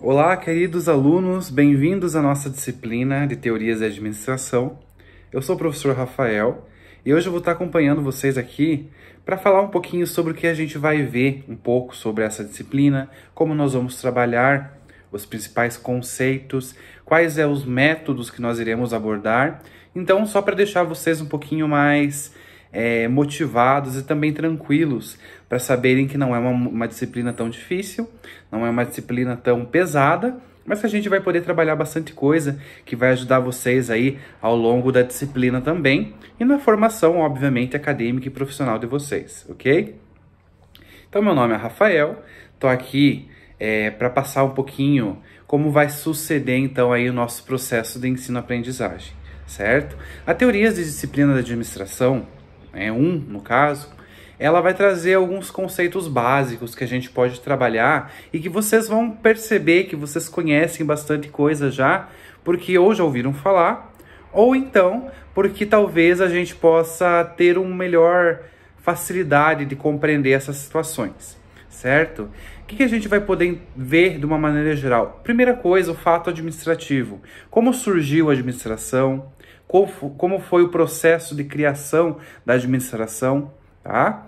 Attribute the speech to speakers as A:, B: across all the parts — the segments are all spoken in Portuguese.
A: Olá, queridos alunos, bem-vindos à nossa disciplina de Teorias de Administração. Eu sou o professor Rafael e hoje eu vou estar acompanhando vocês aqui para falar um pouquinho sobre o que a gente vai ver um pouco sobre essa disciplina, como nós vamos trabalhar os principais conceitos, quais são é os métodos que nós iremos abordar. Então, só para deixar vocês um pouquinho mais é, motivados e também tranquilos para saberem que não é uma, uma disciplina tão difícil, não é uma disciplina tão pesada, mas que a gente vai poder trabalhar bastante coisa que vai ajudar vocês aí ao longo da disciplina também e na formação, obviamente, acadêmica e profissional de vocês, ok? Então, meu nome é Rafael, estou aqui é, para passar um pouquinho como vai suceder então aí o nosso processo de ensino-aprendizagem, certo? A teoria de disciplina da administração né, um no caso, ela vai trazer alguns conceitos básicos que a gente pode trabalhar e que vocês vão perceber que vocês conhecem bastante coisa já, porque ou já ouviram falar, ou então porque talvez a gente possa ter uma melhor facilidade de compreender essas situações, certo? O que, que a gente vai poder ver de uma maneira geral? Primeira coisa, o fato administrativo. Como surgiu a administração? como foi o processo de criação da administração, tá?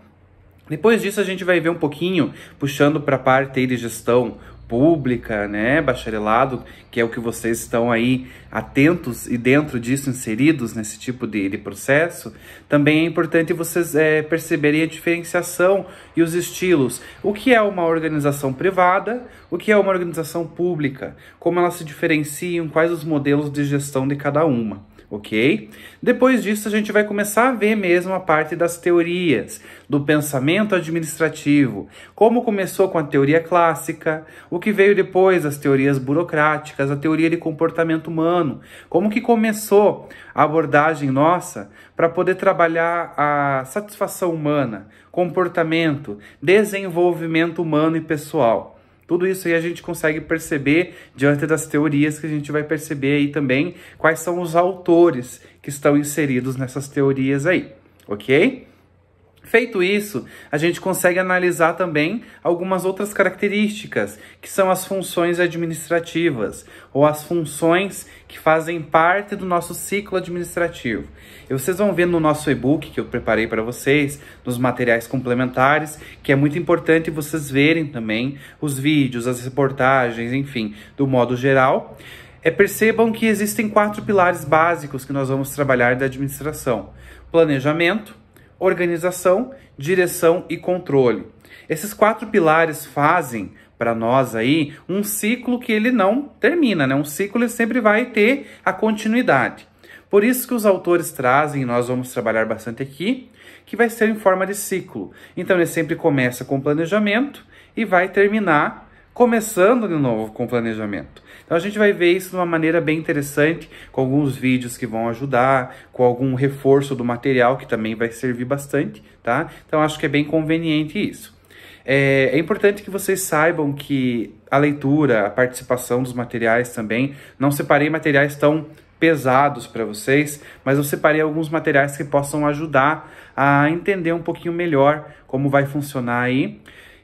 A: Depois disso a gente vai ver um pouquinho puxando para a parte de gestão pública, né, bacharelado, que é o que vocês estão aí atentos e dentro disso inseridos nesse tipo de, de processo, também é importante vocês é, perceberem a diferenciação e os estilos. O que é uma organização privada, o que é uma organização pública, como elas se diferenciam, quais os modelos de gestão de cada uma ok? Depois disso, a gente vai começar a ver mesmo a parte das teorias, do pensamento administrativo, como começou com a teoria clássica, o que veio depois, as teorias burocráticas, a teoria de comportamento humano, como que começou a abordagem nossa para poder trabalhar a satisfação humana, comportamento, desenvolvimento humano e pessoal. Tudo isso aí a gente consegue perceber diante das teorias que a gente vai perceber aí também quais são os autores que estão inseridos nessas teorias aí, ok? Feito isso, a gente consegue analisar também algumas outras características, que são as funções administrativas, ou as funções que fazem parte do nosso ciclo administrativo. E vocês vão ver no nosso e-book que eu preparei para vocês, nos materiais complementares, que é muito importante vocês verem também os vídeos, as reportagens, enfim, do modo geral. É, percebam que existem quatro pilares básicos que nós vamos trabalhar da administração: planejamento organização, direção e controle. Esses quatro pilares fazem para nós aí um ciclo que ele não termina, né? Um ciclo ele sempre vai ter a continuidade. Por isso que os autores trazem, nós vamos trabalhar bastante aqui, que vai ser em forma de ciclo. Então ele sempre começa com planejamento e vai terminar começando de novo com o planejamento. Então a gente vai ver isso de uma maneira bem interessante, com alguns vídeos que vão ajudar, com algum reforço do material que também vai servir bastante, tá? Então acho que é bem conveniente isso. É, é importante que vocês saibam que a leitura, a participação dos materiais também, não separei materiais tão pesados para vocês, mas eu separei alguns materiais que possam ajudar a entender um pouquinho melhor como vai funcionar aí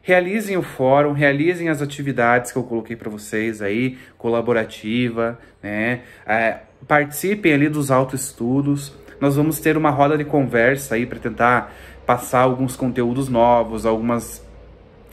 A: realizem o fórum, realizem as atividades que eu coloquei para vocês aí, colaborativa, né? É, participem ali dos autoestudos. Nós vamos ter uma roda de conversa aí para tentar passar alguns conteúdos novos, algumas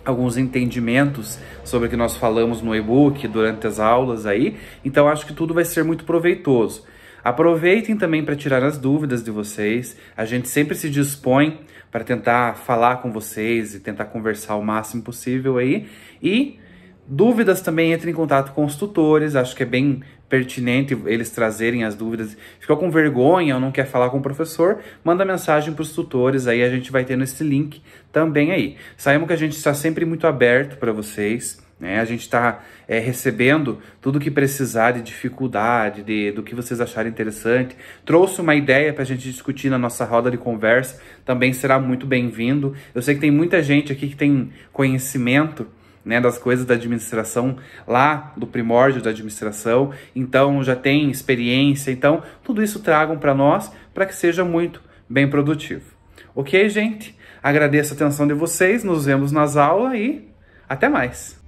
A: alguns entendimentos sobre o que nós falamos no e-book durante as aulas aí. Então acho que tudo vai ser muito proveitoso. Aproveitem também para tirar as dúvidas de vocês. A gente sempre se dispõe para tentar falar com vocês e tentar conversar o máximo possível aí. E dúvidas também entre em contato com os tutores. Acho que é bem pertinente eles trazerem as dúvidas. Ficou com vergonha ou não quer falar com o professor? Manda mensagem para os tutores, aí a gente vai tendo esse link também aí. Saibam que a gente está sempre muito aberto para vocês. Né? A gente está é, recebendo tudo que precisar de dificuldade, de, do que vocês acharem interessante. Trouxe uma ideia para a gente discutir na nossa roda de conversa, também será muito bem-vindo. Eu sei que tem muita gente aqui que tem conhecimento. Né, das coisas da administração lá do primórdio da administração, então já tem experiência, então tudo isso tragam para nós para que seja muito bem produtivo. Ok, gente? Agradeço a atenção de vocês, nos vemos nas aulas e até mais!